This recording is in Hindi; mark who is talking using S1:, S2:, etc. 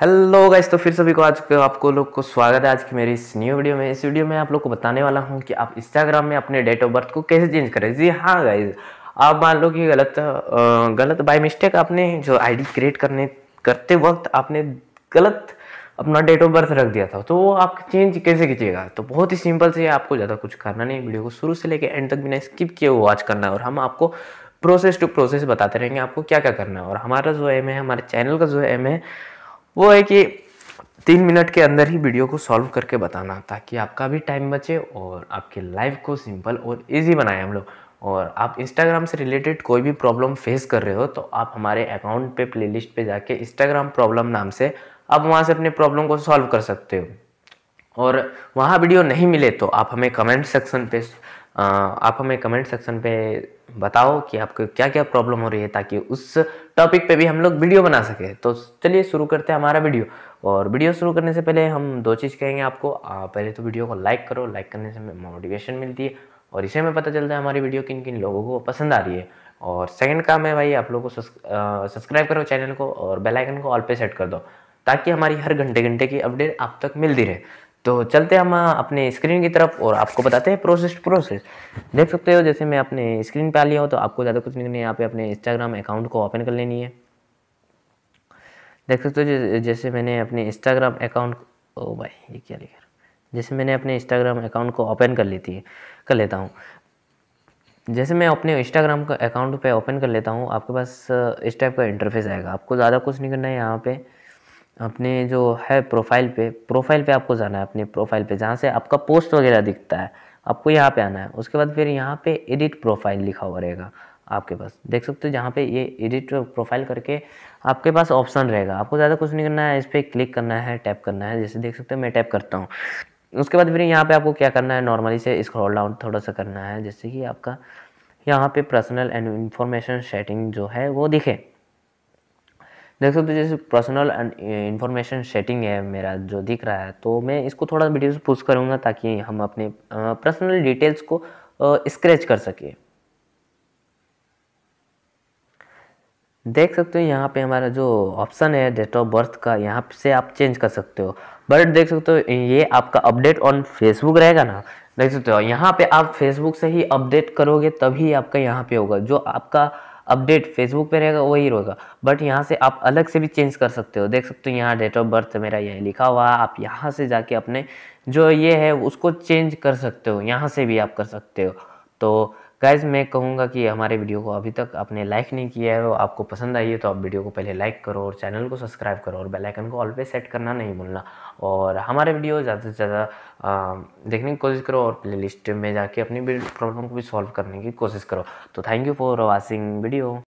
S1: हेलो गाइस तो फिर सभी को आज आपको लोग को स्वागत है आज की मेरी इस न्यू वीडियो में इस वीडियो में आप लोग को बताने वाला हूँ कि आप इंस्टाग्राम में अपने डेट ऑफ बर्थ को कैसे चेंज करें जी हाँ गाइस आप मान लो कि गलत गलत बाय मिस्टेक आपने जो आईडी क्रिएट करने करते वक्त आपने गलत अपना डेट ऑफ बर्थ रख दिया था तो वो आप चेंज कैसे कीजिएगा तो बहुत ही सिंपल से आपको ज़्यादा कुछ करना नहीं वीडियो को शुरू से लेकर एंड तक बिना स्किप किए वॉच करना है और हम आपको प्रोसेस टू प्रोसेस बताते रहेंगे आपको क्या क्या करना है और हमारा जो एम है हमारे चैनल का जो एम है वो है कि तीन मिनट के अंदर ही वीडियो को सॉल्व करके बताना ताकि आपका भी टाइम बचे और आपके लाइफ को सिंपल और इजी बनाए हम लोग और आप इंस्टाग्राम से रिलेटेड कोई भी प्रॉब्लम फेस कर रहे हो तो आप हमारे अकाउंट पे प्लेलिस्ट पे जाके इंस्टाग्राम प्रॉब्लम नाम से आप वहाँ से अपने प्रॉब्लम को सॉल्व कर सकते हो और वहाँ वीडियो नहीं मिले तो आप हमें कमेंट सेक्शन पे आप हमें कमेंट सेक्शन पे बताओ कि आपको क्या क्या प्रॉब्लम हो रही है ताकि उस टॉपिक पे भी हम लोग वीडियो बना सके तो चलिए शुरू करते हैं हमारा वीडियो और वीडियो शुरू करने से पहले हम दो चीज़ कहेंगे आपको आ, पहले तो वीडियो को लाइक करो लाइक करने से हमें मोटिवेशन मिलती है और इसे हमें पता चलता है हमारी वीडियो किन किन लोगों को पसंद आ रही है और सेकेंड काम है भाई आप लोग को सब्सक्राइब करो चैनल को और बेलाइकन को ऑल पे सेट कर दो ताकि हमारी हर घंटे घंटे की अपडेट आप तक मिलती रहे तो चलते हम अपने स्क्रीन की तरफ और आपको बताते हैं प्रोसेस प्रोसेस देख सकते हो जैसे मैं अपने स्क्रीन पे आ लिया हूँ तो आपको ज़्यादा कुछ नहीं करना है यहाँ पे अपने इंस्टाग्राम अकाउंट को ओपन कर लेनी है देख सकते हो जैसे मैंने अपने इंस्टाग्राम अकाउंट ओ भाई ये क्या लिखा जैसे मैंने अपने इंस्टाग्राम अकाउंट को ओपन कर लेती है कर लेता हूँ जैसे मैं अपने इंस्टाग्राम का अकाउंट पे ओपन कर लेता हूँ आपके पास इस टाइप का इंटरफेस आएगा आपको ज़्यादा कुछ नहीं करना है यहाँ पे अपने जो है प्रोफाइल पे प्रोफाइल पे आपको जाना है अपने प्रोफाइल पे जहाँ से आपका पोस्ट वगैरह दिखता है आपको यहाँ पे आना है उसके बाद फिर यहाँ पे एडिट प्रोफाइल लिखा हुआ रहेगा आपके पास देख सकते हो जहाँ पे ये एडिट प्रोफाइल करके आपके पास ऑप्शन रहेगा आपको ज़्यादा कुछ नहीं करना है इस पर क्लिक करना है टैप करना है जैसे देख सकते हो मैं टैप करता हूँ उसके बाद फिर यहाँ पर आपको क्या करना है नॉर्मली से स्क्रॉल डाउन थोड़ा सा करना है जैसे कि आपका यहाँ पर पर्सनल एंड इन्फॉर्मेशन सेटिंग जो है वो दिखे देख सकते हो जैसे पर्सनल इन्फॉर्मेशन सेटिंग है मेरा जो दिख रहा है तो मैं इसको थोड़ा वीडियो से पुश करूँगा ताकि हम अपने पर्सनल uh, डिटेल्स को स्क्रैच uh, कर सके देख सकते हो यहाँ पे हमारा जो ऑप्शन है डेट ऑफ बर्थ का यहाँ से आप चेंज कर सकते हो बट देख सकते हो ये आपका अपडेट ऑन फेसबुक रहेगा ना देख सकते हो यहाँ पे आप फेसबुक से ही अपडेट करोगे तभी आपका यहाँ पे होगा जो आपका अपडेट फेसबुक पे रहेगा वही रहेगा बट यहाँ से आप अलग से भी चेंज कर सकते हो देख सकते हो यहाँ डेट ऑफ बर्थ मेरा यह लिखा हुआ है आप यहाँ से जाके अपने जो ये है उसको चेंज कर सकते हो यहाँ से भी आप कर सकते हो तो गाइज मैं कहूँगा कि हमारे वीडियो को अभी तक आपने लाइक नहीं किया है और आपको पसंद आई है तो आप वीडियो को पहले लाइक करो और चैनल को सब्सक्राइब करो और बेल आइकन को ऑलवेज सेट करना नहीं भूलना और हमारे वीडियो ज़्यादा से ज़्यादा देखने की कोशिश करो और प्ले लिस्ट में जाके अपनी प्रॉब्लम को भी सॉल्व करने की कोशिश करो तो thank you for watching video